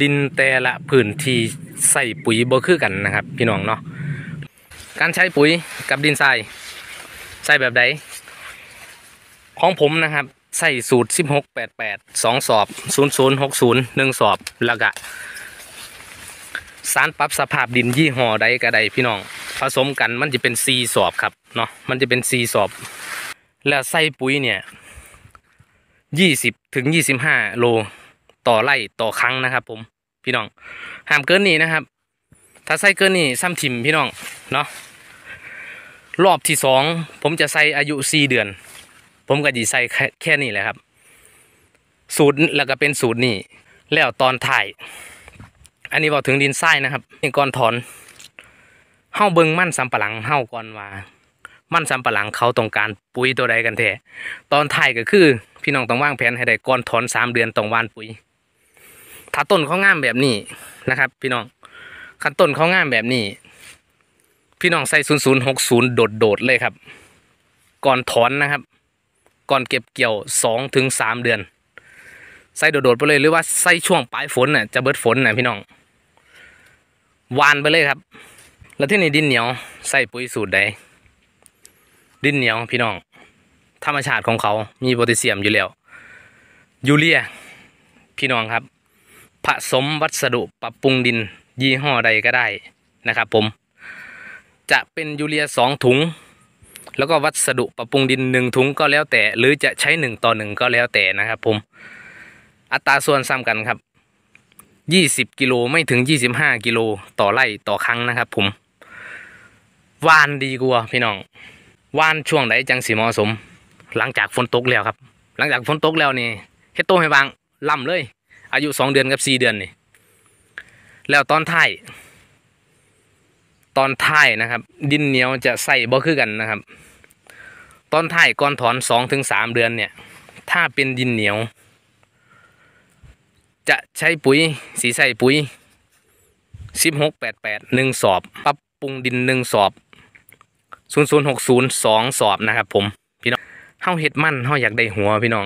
ดินแต่ละพื้นที่ใส่ปุ๋ยบ่คือกันนะครับพี่น้องเนาะ การใช้ปุ๋ยกับดินทรายใส่แบบใด ของผมนะครับ ใส่สูตร 16 88 2 สอบ 0060 1 สอบ แล้วก็สารปรับสภาพดินยี่ห้อใดก็ได้พี่น้อง ผสมกันมันจะเป็นีสอบครับ เนาะ มันจะเป็นีสอบ แล้วใส่ปุ๋ยเนี่ย 20ถึง25 โลต่อไล่ต่อครั้งนะครับผมพี่น้อง ห้ามเกินนี้นะครับ ถ้าใส่เกินนี้ ซ้ำถิ่มพี่น้องเนาะรอบที่สองผมจะใส่อายุสี่เดือน ผมก็จะใส่แค่นี้แหละครับสูตรแล้วก็เป็นสูตรนี่แล้วตอนถ่าย อันนี้บอกถึงดินทรายนะครับนี่ก่อนถอนเฮ่าเบิงมั่นสำปะหลังเฮ่าก่อนว่า มั่นสำปะหลังเขาต้องการปุ๋ยตัวใดกันแท้ตอนถ่ายก็คือ พี่น้องต้องวางแผนให้ได้ก่อนถอนสามเดือนต้องวานปุ๋ยถ้าต้นเขางามแบบนี้นะครับ พี่น้องขั้นต้นเขางามแบบนี้ พี่น้องใส่ศูนย์ศูนย์หกศูนย์โดดโดดเลยครับ ก่อนถอนนะครับ ก่อนเก็บเกี่ยวสองถึงสามเดือนใส่โดดโดดไปเลย หรือว่าใส่ช่วงปลายฝนน่ะจะเบิดฝนน่ะพี่น้องวานไปเลยครับ แล้วที่นี่ดินเหนียวใส่ปุ๋ยสูตรใด ดินเหนียวพี่น้อง ธรรมชาติของเขามีโพแทสเซียมอยู่แล้ว ยูเรียพี่น้องครับผสมวัสดุปรับปรุงดินยี่ห้อใดก็ได้นะครับ ผม จะเป็นยูเรียสองถุง แล้วก็วัสดุปรับปรุงดินหนึ่งถุงก็แล้วแต่ หรือจะใช้หนึ่งต่อหนึ่งก็แล้วแต่นะครับ ผม อัตราส่วนซ้ำกันครับยี่สิบกิโลไม่ถึงยี่สิบห้ากิโลต่อไร่ต่อครั้งนะครับ ผมวานดีกว่าพี่น้องวานช่วงไหนจังสีเหมาะสม หลังจากฝนตกแล้วครับ หลังจากฝนตกแล้วนี่เฮ็ดโตให้บางล่ำเลยอายุสองเดือนกับสี่เดือนนี่แล้วตอนท้ายตอนท้ายนะครับดินเหนียวจะใส่บ่คือกันนะครับ ตอนท้ายก่อนถอนสองถึงสามเดือนเนี่ย ถ้าเป็นดินเหนียว จะใช้ปุ๋ยสีใส่ปุ๋ยสิบหกแปดแปดหนึ่งสอบปรับปรุงดินหนึ่งสอบศูนย์ศูนย์หกศูนย์สองสอบนะครับผมพี่น้องเฮาเห็ดมั่น เฮาอยากได้หัวพี่น้อง